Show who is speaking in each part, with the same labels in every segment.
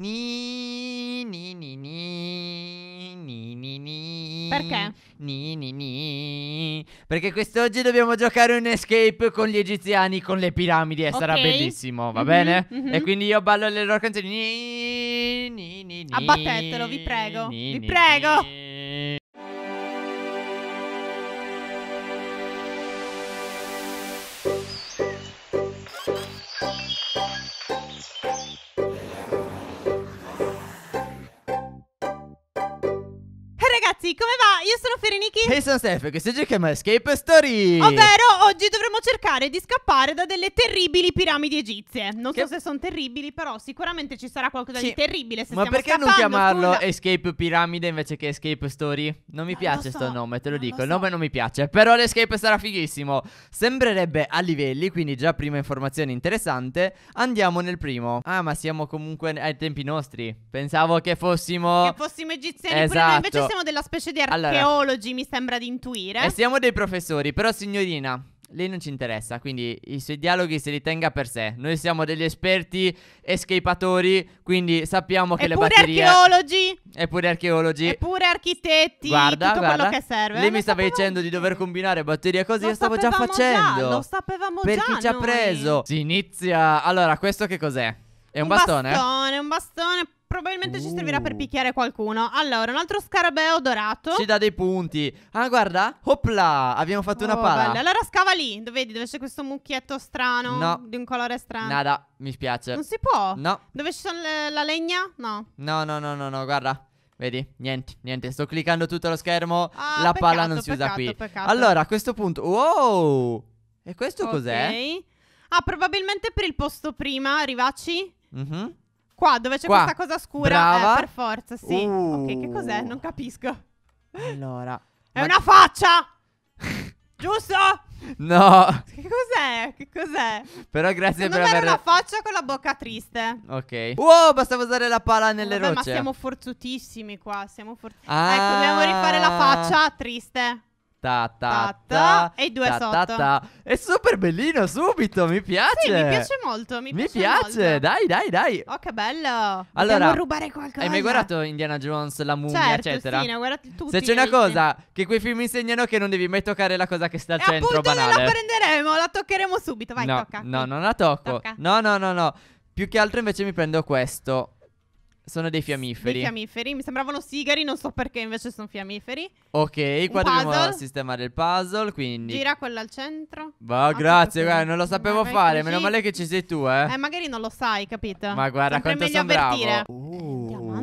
Speaker 1: Ni, ni, ni, ni, ni, ni, ni. Perché? Ni, ni, ni. Perché quest'oggi dobbiamo giocare un escape con gli egiziani, con le piramidi e sarà bellissimo, va Mhm, bene? mhm. E quindi io ballo le loro canzoni. Ni, ni, ni, ni, Abbattetelo,
Speaker 2: vi prego, vi prego. ni. sono Fereniki. E
Speaker 1: sono Steph, e questo gioco a Escape Story. Ovvero,
Speaker 2: oggi dovremo cercare di scappare da delle terribili piramidi egizie. Non che... so se sono terribili, però sicuramente ci sarà qualcosa sì. di terribile se Ma perché non chiamarlo Scusa.
Speaker 1: Escape Piramide invece che Escape Story? Non mi non eh, piace questo so. nome, te lo non dico. Lo il nome non mi piace, però l'escape sarà fighissimo. Sembrerebbe a livelli, quindi già prima informazione interessante. Andiamo nel primo. Ah, ma siamo comunque ai tempi nostri. Pensavo che fossimo... Che fossimo egiziani, esatto. pure noi invece esatto. siamo
Speaker 2: della specie di archeologi. Allora, teologi, mi sembra di intuire. E eh, siamo
Speaker 1: dei professori, però signorina, lei non ci interessa, quindi i suoi dialoghi se li tenga per sé. Noi siamo degli esperti escapatori, quindi sappiamo che Eppure le batterie...
Speaker 2: archeologi!
Speaker 1: Eppure archeologi!
Speaker 2: Eppure architetti! Guarda, tutto guarda. quello che serve. Lei mi
Speaker 1: stava dicendo di dover combinare batterie così, lo io stavo già facendo. Già, lo sapevamo per già Per chi ci ha preso. Si inizia... Allora, questo che cos'è? È un, un bastone? Un
Speaker 2: bastone, un bastone Probabilmente uh. ci servirà per uh. picchiare qualcuno. Allora, un altro scarabeo dorato. Ci dà dei punti. Ah, guarda. Hopla, abbiamo fatto oh, una pala. Bella. Allora scava lì. Dove, vedi dove c'è questo mucchietto strano? No. Di un colore strano.
Speaker 1: Nada, mi spiace. Non si può? No.
Speaker 2: Dove c'è le, la legna? No.
Speaker 1: No, no, no, no, no, guarda. Vedi? Niente, niente, sto cliccando tutto lo schermo. Ah, la peccato, palla non si peccato, usa qui. Peccato. Allora, a questo punto. Wow!
Speaker 2: E questo okay. cos'è? Ah, probabilmente per il posto prima, arrivaci. Mm -hmm. Qua dove c'è Qua. questa cosa scura, eh, Brava. Eh, per forza, sì. Uh. Ok, che cos'è? Uh. Non capisco.
Speaker 1: Allora.
Speaker 2: È ma... una faccia! Giusto? No. Che cos'è? Che cos'è? Però grazie Secondo per aver... Secondo una faccia con la bocca triste.
Speaker 1: Ok. Wow, bastava usare la pala nelle Vabbè, rocce. ma siamo
Speaker 2: forzutissimi qua, siamo forzutissimi. Ah. Ecco, dobbiamo rifare la faccia triste.
Speaker 1: Ta ta, ta ta e i due ta, sotto. Ta, È super bellino subito, mi piace. Sì, mi piace
Speaker 2: molto, mi piace. Mi piace, molto.
Speaker 1: dai, dai, dai.
Speaker 2: Oh, che bello. Allora, Devo rubare qualcosa. Hai mai guardato
Speaker 1: Indiana Jones, la mummia, certo, eccetera? Sì, ne ho
Speaker 2: guardati tutti. Se c'è una
Speaker 1: cosa che quei film insegnano che non devi mai toccare la cosa che sta al e eh, centro banale. non la
Speaker 2: prenderemo, la toccheremo subito, vai, no, tocca. No,
Speaker 1: non la tocco. Tocca. No, no, no, no. Più che altro invece mi prendo questo. Sono dei fiammiferi. Dei
Speaker 2: fiammiferi, mi sembravano sigari, non so perché invece sono fiammiferi.
Speaker 1: Ok, qua dobbiamo sistemare il puzzle, quindi... Gira
Speaker 2: quello al centro.
Speaker 1: Va, ah, grazie, guarda, non lo sapevo fare, meno male che ci sei tu, eh. Eh,
Speaker 2: magari non lo sai, capito? Ma guarda Sempre quanto sono bravo.
Speaker 1: Uh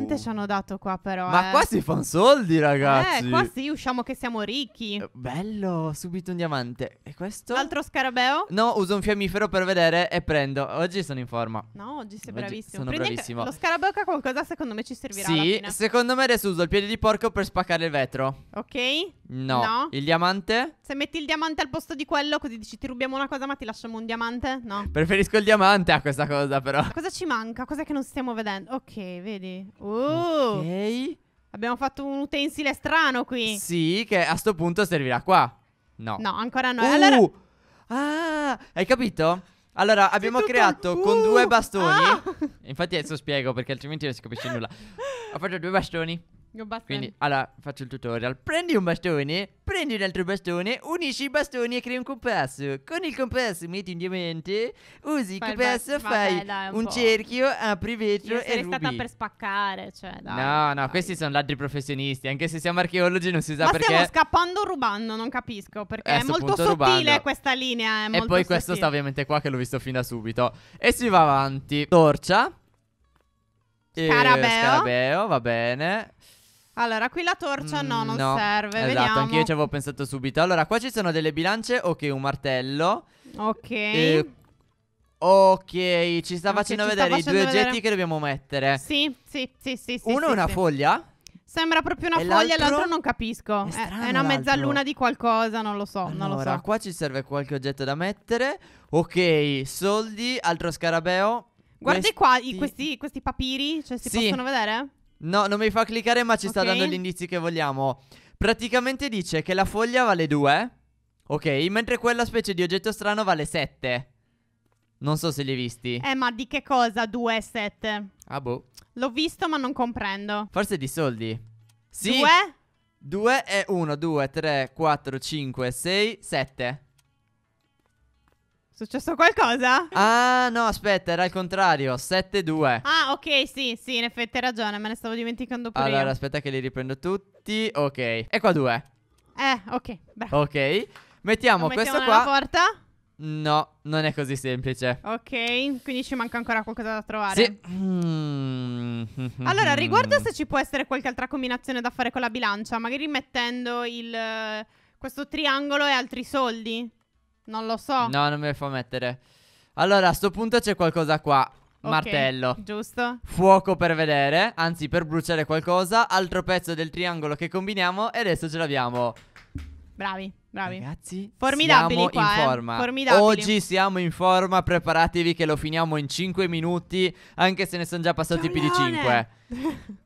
Speaker 1: veramente ci
Speaker 2: hanno dato qua però. Ma eh. qua si fanno
Speaker 1: soldi ragazzi. Eh, qua
Speaker 2: sì, usciamo che siamo ricchi. Eh, bello, subito un diamante. E questo? L'altro scarabeo? No, uso un
Speaker 1: fiammifero per vedere e prendo. Oggi sono in forma.
Speaker 2: No, oggi sei oggi bravissimo. Sono Prendi bravissimo. Lo scarabeo che qualcosa secondo me ci servirà Sì, secondo
Speaker 1: me adesso uso il piede di porco per spaccare il vetro. Ok? No. no. Il diamante?
Speaker 2: Se metti il diamante al posto di quello così dici ti rubiamo una cosa ma ti lasciamo un diamante? No.
Speaker 1: Preferisco il diamante a questa cosa però.
Speaker 2: Cosa ci manca? Cosa che non stiamo vedendo? Ok, vedi. Uh. Uh, ok. Abbiamo fatto un utensile strano qui.
Speaker 1: Sì, che a sto punto servirà qua. No.
Speaker 2: No, ancora no. Uh, allora... Ah, hai
Speaker 1: capito? Allora, abbiamo tutto... creato uh, con due bastoni. Ah. Infatti adesso spiego perché altrimenti non si capisce nulla. Ho fatto due bastoni quindi, allora, faccio il tutorial. Prendi un bastone, prendi un altro bastone, unisci i bastoni e crei un compasso. Con il compasso metti un diamante, usi fai il compasso, il bas- fai vabbè, dai, un, un cerchio, apri vetro e rubi. stata per
Speaker 2: spaccare, cioè, dai, No,
Speaker 1: no, dai. questi sono ladri professionisti, anche se siamo archeologi non si sa Ma perché. Ma stiamo
Speaker 2: scappando rubando, non capisco, perché è molto sottile rubando. questa linea, E poi sottile. questo sta
Speaker 1: ovviamente qua che l'ho visto fin da subito. E si va avanti. Torcia. Scarabeo. Scarabeo, va bene.
Speaker 2: Allora, qui la torcia mm, no, non mm, no. serve. Esatto, Vediamo. anch'io ci
Speaker 1: avevo pensato subito. Allora, qua ci sono delle bilance. Ok, un martello.
Speaker 2: Ok. Eh,
Speaker 1: ok, ci sta okay, facendo ci vedere sta i due vedere... oggetti che dobbiamo mettere. Sì,
Speaker 2: sì, sì, sì. sì Uno sì, è una sì. foglia. Sembra proprio una e foglia, l'altro... l'altro non capisco. È, è, è una mezzaluna di qualcosa, non lo so. Allora, non lo so.
Speaker 1: qua ci serve qualche oggetto da mettere. Ok, soldi, altro scarabeo. Guardi questi... qua
Speaker 2: i, questi, questi papiri, cioè si sì. possono vedere?
Speaker 1: No, non mi fa cliccare, ma ci sta dando gli indizi che vogliamo. Praticamente dice che la foglia vale 2. Ok, mentre quella specie di oggetto strano vale 7. Non so se li hai visti.
Speaker 2: Eh, ma di che cosa 2 e 7? Ah, boh. L'ho visto, ma non comprendo.
Speaker 1: Forse di soldi. Sì. 2? 2 è 1, 2, 3, 4, 5, 6, 7. Successo qualcosa? Ah, no, aspetta, era il contrario. 7-2.
Speaker 2: Ah, ok, sì, sì, in effetti hai ragione, me ne stavo dimenticando pure Allora, io.
Speaker 1: aspetta che li riprendo tutti. Ok. Ecco due.
Speaker 2: Eh, ok, bravo.
Speaker 1: Ok. Mettiamo, questo qua. porta? No, non è così semplice.
Speaker 2: Ok, quindi ci manca ancora qualcosa da trovare. Sì.
Speaker 1: Mm. Allora, riguardo
Speaker 2: se ci può essere qualche altra combinazione da fare con la bilancia, magari mettendo il eh, questo triangolo e altri soldi. Non lo so.
Speaker 1: No, non me le fa mettere. Allora, a sto punto c'è qualcosa qua. Okay, Martello.
Speaker 2: Giusto.
Speaker 1: Fuoco per vedere, anzi per bruciare qualcosa. Altro pezzo del triangolo che combiniamo e adesso ce l'abbiamo.
Speaker 2: Bravi, bravi. Ragazzi, formidabili siamo qua, in eh. forma. Formidabili. Oggi
Speaker 1: siamo in forma, preparatevi che lo finiamo in 5 minuti, anche se ne sono già passati Giulione. più di 5.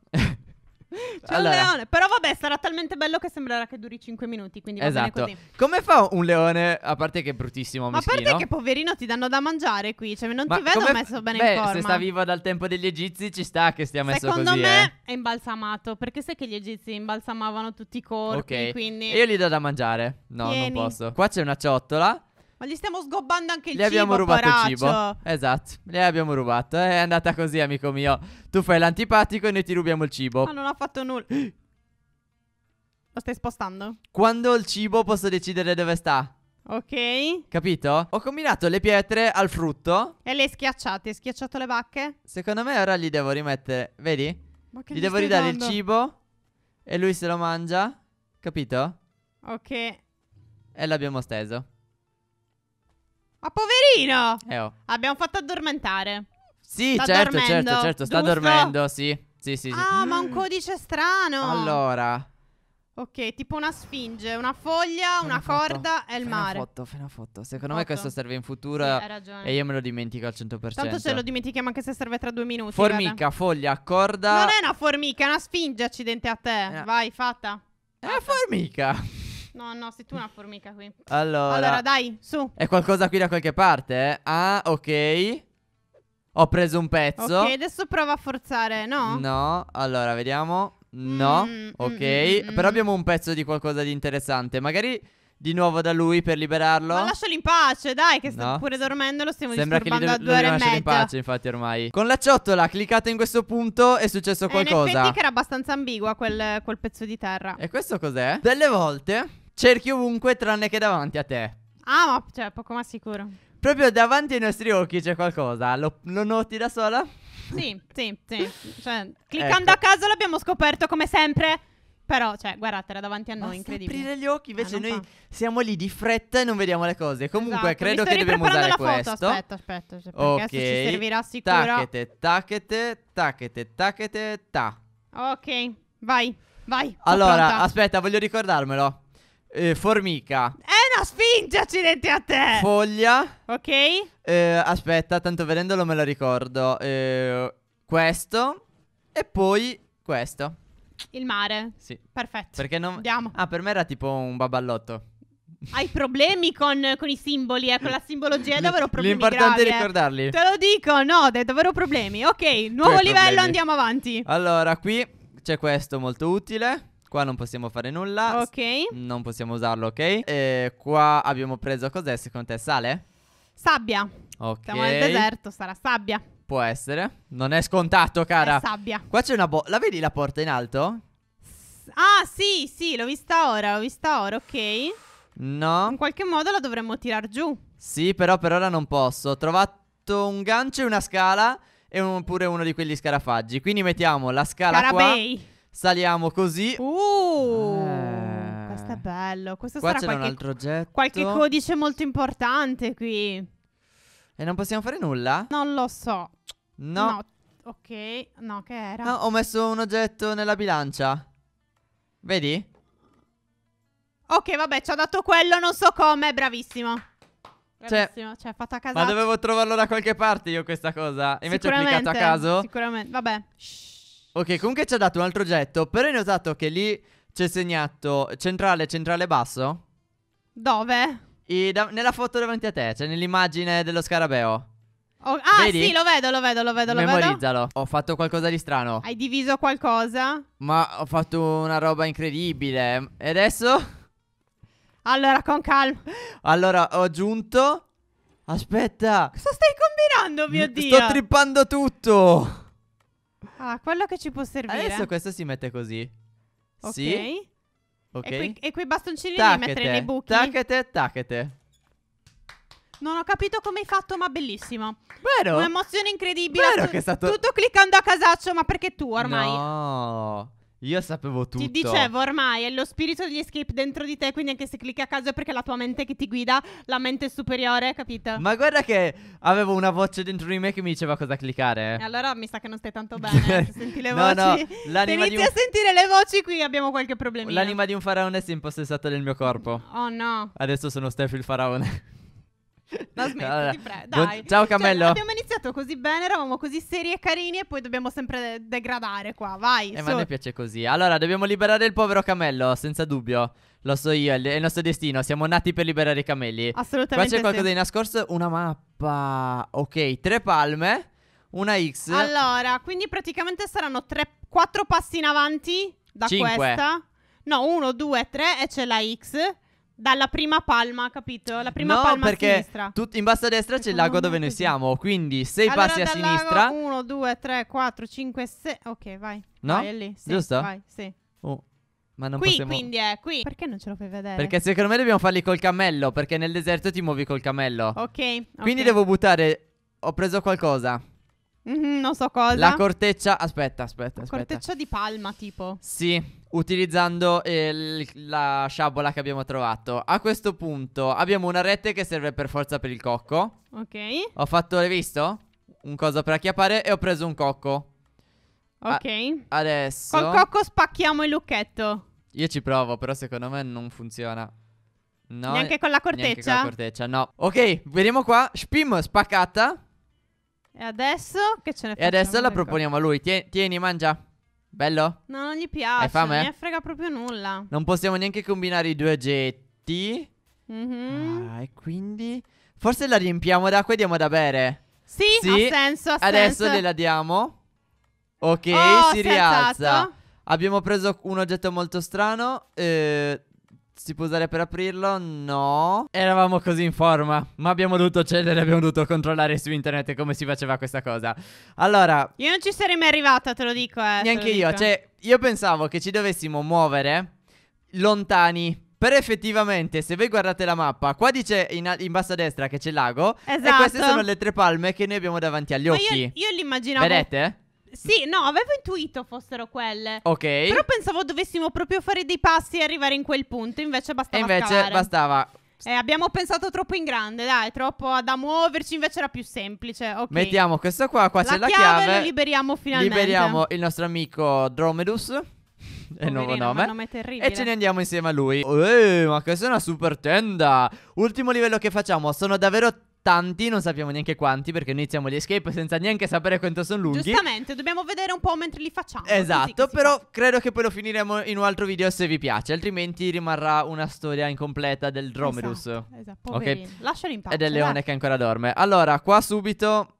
Speaker 1: C'è allora. un
Speaker 2: leone. Però vabbè, sarà talmente bello che sembrerà che duri 5 minuti. Quindi esatto.
Speaker 1: Come fa un leone? A parte che è bruttissimo. Ma mischino. a parte che
Speaker 2: poverino ti danno da mangiare qui. Cioè, non ma ti vedo messo bene beh, in forma. Se sta
Speaker 1: vivo dal tempo degli egizi, ci sta che stia messo Secondo così. Secondo me
Speaker 2: eh. è imbalsamato. Perché sai che gli egizi imbalsamavano tutti i corpi. Ok. Quindi... io
Speaker 1: gli do da mangiare. No, Vieni. non posso. Qua c'è una ciotola.
Speaker 2: Ma gli stiamo sgobbando anche il Le cibo, abbiamo rubato il cibo.
Speaker 1: Esatto, le abbiamo rubato. È andata così, amico mio. Tu fai l'antipatico e noi ti rubiamo il cibo. Ma
Speaker 2: non ho fatto nulla. Lo stai spostando?
Speaker 1: Quando il cibo posso decidere dove sta.
Speaker 2: Ok.
Speaker 1: Capito? Ho combinato le pietre al frutto.
Speaker 2: E le hai schiacciate? Hai schiacciato le vacche?
Speaker 1: Secondo me ora gli devo rimettere. Vedi?
Speaker 2: Ma che gli, gli devo ridare dando? il
Speaker 1: cibo. E lui se lo mangia. Capito?
Speaker 2: Ok. E
Speaker 1: l'abbiamo steso.
Speaker 2: Ma ah, poverino! Eh, oh. Abbiamo fatto addormentare. Sì, sta certo, certo dormendo. certo, certo, sta Giusto? dormendo,
Speaker 1: sì. Sì, sì, sì. Ah,
Speaker 2: ma un codice strano.
Speaker 1: Allora.
Speaker 2: Ok, tipo una sfinge, una foglia, fai una, una corda e il mare. Una
Speaker 1: foto, fai una foto. Secondo foto. me questo serve in futuro. Sì, hai ragione. E io me lo dimentico al 100%. Tanto ce lo
Speaker 2: dimentichiamo anche se serve tra due minuti. Formica,
Speaker 1: guarda. foglia, corda. Non è
Speaker 2: una formica, è una sfinge, accidente a te. Una... Eh. Vai, fatta. È una formica. No, no, sei tu una formica qui. Allora, allora dai, su. È
Speaker 1: qualcosa qui da qualche parte? Eh? Ah, ok. Ho preso un pezzo. Ok,
Speaker 2: adesso prova a forzare, no?
Speaker 1: No, allora vediamo. No, mm, mm, mm, mm ok. Mm, mm, Però abbiamo un pezzo di qualcosa di interessante. Magari di nuovo da lui per liberarlo. Ma
Speaker 2: lascialo in pace, dai, che sta no. pure dormendo. Lo stiamo Sembra disturbando do- a due ore e mezza. in pace,
Speaker 1: infatti, ormai. Con la ciotola cliccata in questo punto è successo qualcosa. Eh, in effetti che era
Speaker 2: abbastanza ambigua quel, quel pezzo di terra. E
Speaker 1: questo cos'è? Delle volte Cerchi ovunque tranne che davanti a te.
Speaker 2: Ah, ma cioè, poco ma sicuro.
Speaker 1: Proprio davanti ai nostri occhi c'è qualcosa. Lo, lo noti da sola?
Speaker 2: Sì, sì, sì. Cioè, cliccando ecco. a caso l'abbiamo scoperto come sempre. Però, cioè, guardate, era davanti a noi, Basta incredibile. aprire
Speaker 1: gli occhi, invece ah, noi fa. siamo lì di fretta e non vediamo le cose. Esatto, Comunque, esatto, credo che dobbiamo usare la foto. questo. Aspetta, aspetta,
Speaker 2: cioè, perché okay. ci servirà sicuro. Tacchete,
Speaker 1: tacchete, tacchete, tacchete, ta.
Speaker 2: Ok, vai, vai. Allora,
Speaker 1: aspetta, voglio ricordarmelo. Eh, formica. È
Speaker 2: eh, una sfinge, accidenti a te. Foglia. Ok.
Speaker 1: Eh, aspetta, tanto vedendolo me lo ricordo. Eh, questo. E poi questo.
Speaker 2: Il mare. Sì. Perfetto. Perché non... Andiamo. Ah, per me era tipo
Speaker 1: un baballotto.
Speaker 2: Hai problemi con, con i simboli, eh, con la simbologia, è davvero problemi L'importante è eh. ricordarli. Te lo dico, no, è davvero problemi. Ok, nuovo cioè, livello, problemi. andiamo avanti.
Speaker 1: Allora, qui c'è questo molto utile. Qua non possiamo fare nulla. Ok. Non possiamo usarlo, ok? E qua abbiamo preso cos'è secondo te? Sale? Sabbia. Ok. Siamo nel deserto,
Speaker 2: sarà sabbia.
Speaker 1: Può essere. Non è scontato, cara. È sabbia. Qua c'è una bo... La vedi la porta in alto?
Speaker 2: S ah, sì, sì, l'ho vista ora, l'ho vista ora, ok. No. In qualche modo la dovremmo tirar giù.
Speaker 1: Sì, però per ora non posso. Ho trovato un gancio e una scala e un, pure uno di quegli scarafaggi. Quindi mettiamo la scala Scarabei. qua. Saliamo così. Uh, eh. questo
Speaker 2: è bello. Questo Qua sarà c'era qualche, un altro
Speaker 1: oggetto. Qualche codice
Speaker 2: molto importante qui.
Speaker 1: E non possiamo fare nulla? Non lo so. No. no.
Speaker 2: Ok, no, che era? No, ho messo
Speaker 1: un oggetto nella bilancia. Vedi?
Speaker 2: Ok, vabbè, ci ho dato quello, non so come, bravissimo. Cioè, bravissimo, cioè, cioè fatto a caso. Ma dovevo
Speaker 1: trovarlo da qualche parte io questa cosa. Invece ho cliccato a caso.
Speaker 2: Sicuramente, vabbè. Shh.
Speaker 1: Ok, comunque ci ha dato un altro oggetto, però hai notato che lì c'è segnato centrale, centrale basso? Dove? I, da, nella foto davanti a te, cioè nell'immagine dello scarabeo.
Speaker 2: Oh, ah, Vedi? sì, lo vedo, lo vedo, lo vedo, Memorizzalo.
Speaker 1: Ho fatto qualcosa di strano.
Speaker 2: Hai diviso qualcosa?
Speaker 1: Ma ho fatto una roba incredibile. E adesso?
Speaker 2: Allora, con calma.
Speaker 1: Allora, ho aggiunto... Aspetta. Cosa
Speaker 2: stai combinando, mio Dio? Sto
Speaker 1: trippando tutto.
Speaker 2: Ah, quello che ci può servire. Adesso
Speaker 1: questo si mette così. Ok. Sì. Ok. E quei,
Speaker 2: e quei bastoncini tacchete, devi mettere nei buchi.
Speaker 1: Tacchete, tacchete.
Speaker 2: Non ho capito come hai fatto, ma bellissimo. Vero? Un'emozione incredibile. Vero che è stato... Tutto cliccando a casaccio, ma perché tu ormai?
Speaker 1: No. Io sapevo tutto. Ti dicevo
Speaker 2: ormai, è lo spirito degli escape dentro di te, quindi anche se clicchi a caso è perché è la tua mente che ti guida, la mente superiore, capito? Ma
Speaker 1: guarda che avevo una voce dentro di me che mi diceva cosa cliccare. E
Speaker 2: allora mi sa che non stai tanto bene, eh, se senti le no, voci. No, l'anima se inizi un... a sentire le voci qui abbiamo qualche problemino.
Speaker 1: L'anima di un faraone si è impossessata del mio corpo. Oh no. Adesso sono Steph il faraone.
Speaker 2: No, smetti, allora, pre- Dai. ciao cioè, Cammello. Cioè, abbiamo iniziato così bene, eravamo così seri e carini e poi dobbiamo sempre de- degradare qua, vai. Eh, a me
Speaker 1: piace così. Allora, dobbiamo liberare il povero Cammello, senza dubbio. Lo so io, è il nostro destino, siamo nati per liberare i camelli. Assolutamente Qua c'è sì. qualcosa di nascosto, una mappa. Ok, tre palme, una X. Allora,
Speaker 2: quindi praticamente saranno tre, quattro passi in avanti da Cinque. questa. No, uno, due, tre e c'è la X dalla prima palma, capito? La prima no, palma perché a sinistra. Tu, in basso a destra c'è il lago dove
Speaker 1: noi siamo. Quindi se allora, passi a sinistra.
Speaker 2: 1, 2, 3, 4, 5, 6. Ok, vai. No? Vai lì. Sì, Giusto? Vai, sì.
Speaker 1: Oh. Ma non qui, possiamo... quindi
Speaker 2: è eh, qui. Perché non ce lo fai vedere? Perché secondo
Speaker 1: me dobbiamo farli col cammello. Perché nel deserto ti muovi col cammello.
Speaker 2: Ok. Quindi devo
Speaker 1: buttare. Ho preso qualcosa.
Speaker 2: Mm-hmm, non so cosa. La corteccia,
Speaker 1: aspetta, aspetta, aspetta. Corteccia
Speaker 2: di palma, tipo.
Speaker 1: Sì, utilizzando eh, la sciabola che abbiamo trovato. A questo punto abbiamo una rete che serve per forza per il cocco. Ok. Ho fatto, l'hai visto? Un coso per acchiappare e ho preso un cocco.
Speaker 2: Ok. A-
Speaker 1: adesso. Col cocco
Speaker 2: spacchiamo il lucchetto.
Speaker 1: Io ci provo, però secondo me non funziona. No, neanche con la corteccia? Neanche con la corteccia, no. Ok, vediamo qua. Spim spaccata.
Speaker 2: E adesso che ce ne facciamo? E adesso la ecco. proponiamo
Speaker 1: a lui. Tieni, tieni, mangia. Bello?
Speaker 2: No, non gli piace. Hai fame? Non mi frega proprio nulla.
Speaker 1: Non possiamo neanche combinare i due oggetti. Mm-hmm. Ah, e quindi... Forse la riempiamo d'acqua e diamo da bere.
Speaker 2: Sì, sì. ha senso, ha Adesso senso. gliela
Speaker 1: diamo. Ok, oh, si rialza. Abbiamo preso un oggetto molto strano. Eh... Si può usare per aprirlo? No. Eravamo così in forma, ma abbiamo dovuto cedere, abbiamo dovuto controllare su internet come si faceva questa cosa. Allora...
Speaker 2: Io non ci sarei mai arrivata, te lo dico. Eh, neanche io, dico. cioè,
Speaker 1: io pensavo che ci dovessimo muovere lontani. Però effettivamente, se voi guardate la mappa, qua dice in, in basso a destra che c'è il lago. Esatto. E queste esatto. sono le tre palme che noi abbiamo davanti agli ma occhi. Io, io
Speaker 2: li immaginavo. Vedete? Sì, no, avevo intuito fossero quelle. Ok. Però pensavo dovessimo proprio fare dei passi e arrivare in quel punto. Invece bastava. E invece scavare. bastava. Eh, abbiamo pensato troppo in grande, dai, troppo da muoverci, invece era più semplice. Okay. Mettiamo
Speaker 1: questo qua, qua la c'è la chiave. chiave.
Speaker 2: liberiamo finalmente. Liberiamo
Speaker 1: il nostro amico Dromedus. Poverino, il nuovo nome. nome e ce ne andiamo insieme a lui. Ehi, ma questa è una super tenda. Ultimo livello che facciamo. Sono davvero tanti, non sappiamo neanche quanti perché noi iniziamo gli escape senza neanche sapere quanto sono lunghi. Giustamente,
Speaker 2: dobbiamo vedere un po' mentre li facciamo. Esatto,
Speaker 1: però fa. credo che poi lo finiremo in un altro video se vi piace, altrimenti rimarrà una storia incompleta del Dromedus. Esatto, esatto okay. Lasciali in pace. E del leone eh. che ancora dorme. Allora, qua subito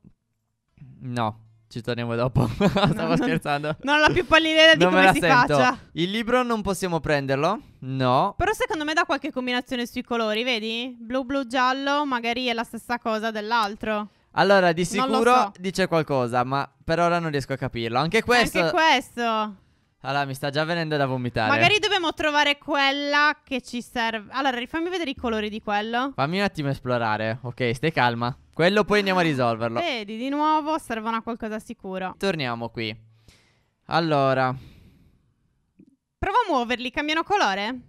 Speaker 1: No. Ci torniamo dopo. Stavo no, scherzando. Non, ho la più pallida idea di non come si sento. faccia. Il libro non possiamo prenderlo? No.
Speaker 2: Però secondo me dà qualche combinazione sui colori, vedi? Blu, blu, giallo, magari è la stessa cosa dell'altro.
Speaker 1: Allora, di sicuro so. dice qualcosa, ma per ora non riesco a capirlo. Anche questo. Anche
Speaker 2: questo.
Speaker 1: Allora, mi sta già venendo da vomitare. Magari
Speaker 2: dobbiamo trovare quella che ci serve. Allora, rifammi vedere i colori di quello.
Speaker 1: Fammi un attimo esplorare. Ok, stai calma. Quello poi andiamo a risolverlo.
Speaker 2: Vedi, di nuovo serve una qualcosa sicuro.
Speaker 1: Torniamo qui. Allora.
Speaker 2: Prova a muoverli, cambiano colore?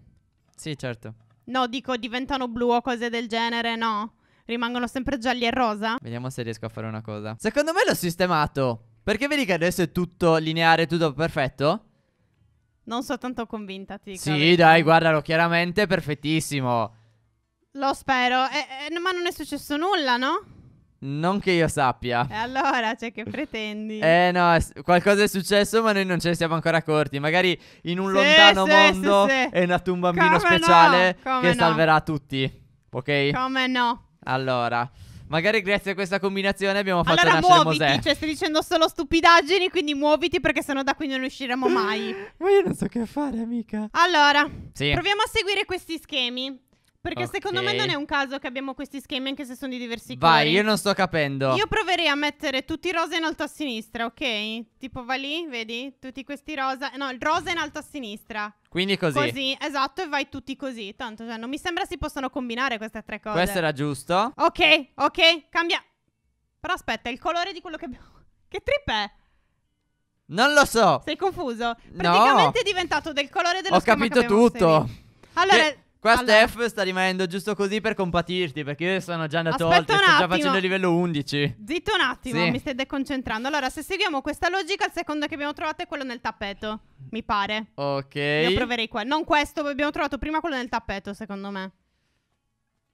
Speaker 1: Sì, certo.
Speaker 2: No, dico diventano blu o cose del genere, no? Rimangono sempre gialli e rosa?
Speaker 1: Vediamo se riesco a fare una cosa. Secondo me l'ho sistemato. Perché vedi che adesso è tutto lineare, tutto perfetto?
Speaker 2: Non sono tanto convinta, ti dico. Sì,
Speaker 1: dai, guardalo, chiaramente perfettissimo.
Speaker 2: Lo spero. Eh, eh, ma non è successo nulla, no?
Speaker 1: Non che io sappia. E
Speaker 2: allora, cioè, che pretendi? Eh no,
Speaker 1: qualcosa è successo, ma noi non ce ne siamo ancora accorti. Magari in un sì, lontano sì, mondo sì, è nato un bambino Come speciale no? che no? salverà tutti. Ok? Come no? Allora. Magari grazie a questa combinazione abbiamo fatto allora, nascere muoviti, Mosè. Cioè,
Speaker 2: stai dicendo solo stupidaggini, quindi muoviti perché sennò da qui non usciremo mai. Ma io non so che fare, amica. Allora, sì. proviamo a seguire questi schemi. Perché okay. secondo me non è un caso che abbiamo questi schemi anche se sono di diversi Vai, io non sto
Speaker 1: capendo. Io
Speaker 2: proverei a mettere tutti i rosa in alto a sinistra, ok? Tipo va lì, vedi? Tutti questi rosa. No, il rosa in alto a sinistra.
Speaker 1: Quindi così. Così,
Speaker 2: esatto, e vai tutti così. Tanto, cioè, non mi sembra si possano combinare queste tre cose. Questo era giusto. Ok, ok, cambia. Però aspetta, il colore di quello che abbiamo... Che trip è?
Speaker 1: Non lo so.
Speaker 2: Sei confuso? Praticamente no. è diventato del colore dello Ho schema Ho capito tutto. Allora, che...
Speaker 1: Qua allora. Steph sta rimanendo giusto così per compatirti, perché io sono già andato Aspetta oltre, sto già facendo il livello 11.
Speaker 2: Zitto un attimo, sì. mi stai deconcentrando. Allora, se seguiamo questa logica, il secondo che abbiamo trovato è quello nel tappeto, mi pare.
Speaker 1: Ok. Io proverei
Speaker 2: qua. Non questo, abbiamo trovato prima quello nel tappeto, secondo me.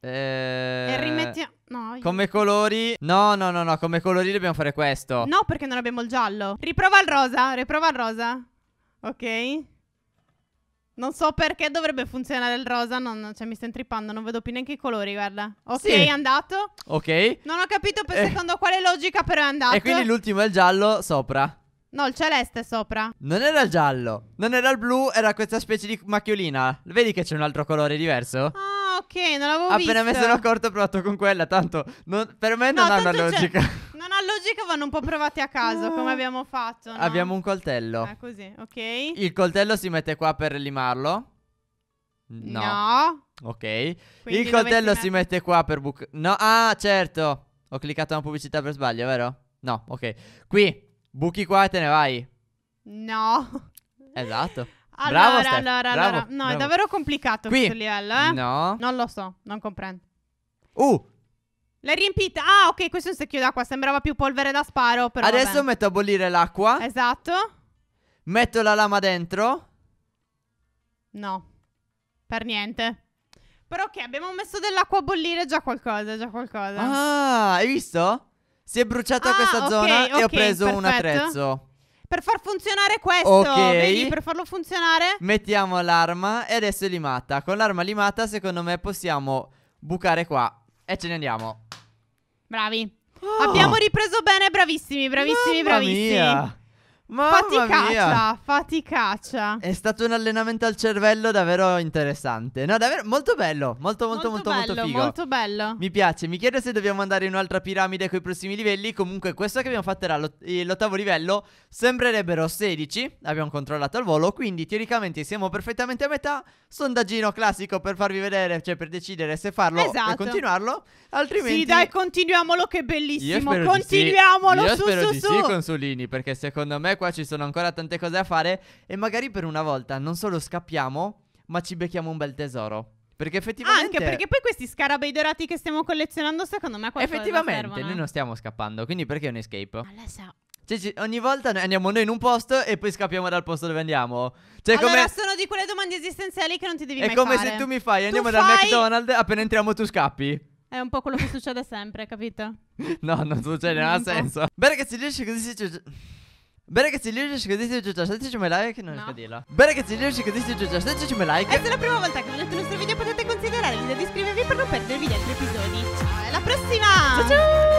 Speaker 1: Eh... E rimettiamo...
Speaker 2: No, io... Come
Speaker 1: colori... No, no, no, no, come colori dobbiamo fare questo.
Speaker 2: No, perché non abbiamo il giallo. Riprova il rosa, riprova il rosa. Ok. Non so perché dovrebbe funzionare il rosa, non, cioè mi sto intrippando, non vedo più neanche i colori, guarda. Ok, sì. è andato. Ok. Non ho capito per eh. secondo quale logica però è andato. E quindi
Speaker 1: l'ultimo è il giallo sopra.
Speaker 2: No, il celeste è sopra.
Speaker 1: Non era il giallo, non era il blu, era questa specie di macchiolina. Vedi che c'è un altro colore diverso?
Speaker 2: Ah ok, non l'avevo Appena visto. Appena me sono
Speaker 1: accorto ho provato con quella, tanto non, per me non no, ha una logica.
Speaker 2: Non ha logica, vanno un po' provati a caso, ah. come abbiamo fatto. no? Abbiamo
Speaker 1: un coltello. Ah, così, ok. Il coltello si mette qua per limarlo. No. Ok. Quindi Il coltello si mettere- mette qua per bucare. No, ah, certo. Ho cliccato una pubblicità per sbaglio, vero? No, ok. Qui, buchi qua e te ne vai.
Speaker 2: No.
Speaker 1: Esatto. Allora, Bravo, allora, bravo, allora. No, è davvero
Speaker 2: complicato Qui. questo livello, eh? No. Non lo so, non comprendo. Uh, L'hai riempita? Ah, ok, questo è un secchio d'acqua. Sembrava più polvere da sparo. Però Adesso vabbè. metto a bollire l'acqua. Esatto. Metto la lama dentro. No, per niente. Però ok, abbiamo messo dell'acqua a bollire già qualcosa, già qualcosa.
Speaker 1: Ah, hai visto? Si è bruciata ah, questa okay, zona okay, e ho preso perfetto. un attrezzo.
Speaker 2: Per far funzionare questo, ok. Vedi, per farlo funzionare.
Speaker 1: Mettiamo l'arma e adesso è limata. Con l'arma limata, secondo me, possiamo bucare qua. E ce ne andiamo.
Speaker 2: Bravi. Oh. Abbiamo ripreso bene, bravissimi, bravissimi, Mamma bravissimi. Mia. Mamma faticaccia, mia. faticaccia.
Speaker 1: È stato un allenamento al cervello davvero interessante. No, davvero molto bello, molto molto molto molto, bello, molto figo. Molto bello. Mi piace. Mi chiedo se dobbiamo andare in un'altra piramide con i prossimi livelli. Comunque questo che abbiamo fatto era eh, l'ottavo livello, sembrerebbero 16, abbiamo controllato al volo, quindi teoricamente siamo perfettamente a metà. Sondaggino classico per farvi vedere, cioè per decidere se farlo esatto. e continuarlo,
Speaker 2: altrimenti Sì, dai, continuiamolo che è bellissimo. Continuiamolo Io spero su, di su, sì, su.
Speaker 1: consulini, perché secondo me qua ci sono ancora tante cose da fare e magari per una volta non solo scappiamo, ma ci becchiamo un bel tesoro. Perché effettivamente. Anche perché
Speaker 2: poi questi scarabei dorati che stiamo collezionando, secondo me, a qualcosa Effettivamente, eh. noi non
Speaker 1: stiamo scappando. Quindi perché un escape? Alessia. Cioè, ogni volta noi andiamo noi in un posto e poi scappiamo dal posto dove andiamo. Cioè, allora, come...
Speaker 2: sono di quelle domande esistenziali che non ti devi fare. È come se tu mi
Speaker 1: fai, andiamo tu dal fai... McDonald's, appena entriamo tu scappi.
Speaker 2: È un po' quello che succede sempre, capito?
Speaker 1: no, non succede, non ha senso. Beh, ragazzi,
Speaker 2: riesci così si...
Speaker 1: Beh ragazzi, io riesco a dirti giù già, come like, non no. riesco a dirlo. Beh ragazzi, io riesco a dirti giù già, come like. E se è la prima
Speaker 2: volta che vedete il nostro video potete considerare il video di iscrivervi per non perdervi gli altri episodi. Ciao, alla prossima! Ciao ciao!